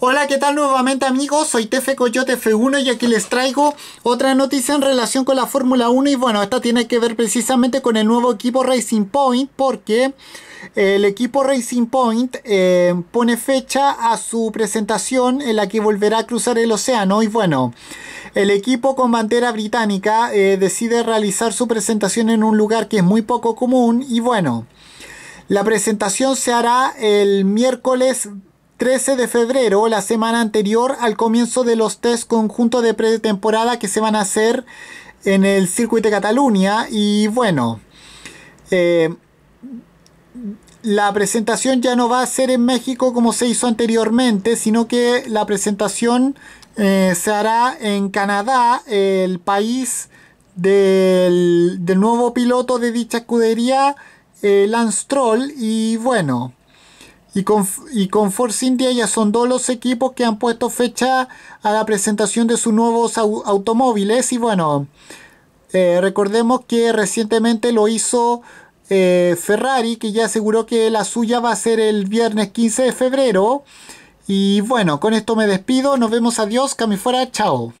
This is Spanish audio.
Hola, ¿qué tal nuevamente amigos? Soy Tefe Coyote F1 y aquí les traigo otra noticia en relación con la Fórmula 1 y bueno, esta tiene que ver precisamente con el nuevo equipo Racing Point porque el equipo Racing Point eh, pone fecha a su presentación en la que volverá a cruzar el océano. Y bueno, el equipo con bandera británica eh, decide realizar su presentación en un lugar que es muy poco común. Y bueno, la presentación se hará el miércoles 13 de febrero, la semana anterior al comienzo de los test conjuntos de pretemporada que se van a hacer en el circuito de Cataluña. Y bueno, eh, la presentación ya no va a ser en México como se hizo anteriormente, sino que la presentación eh, se hará en Canadá, el país del, nuevo piloto de dicha escudería, eh, Lance Troll. Y bueno. Y con, y Force India ya son dos los equipos que han puesto fecha a la presentación de sus nuevos automóviles. Y bueno, eh, recordemos que recientemente lo hizo eh, Ferrari, que ya aseguró que la suya va a ser el viernes 15 de febrero. Y bueno, con esto me despido. Nos vemos. Adiós. Cami fuera. Chao.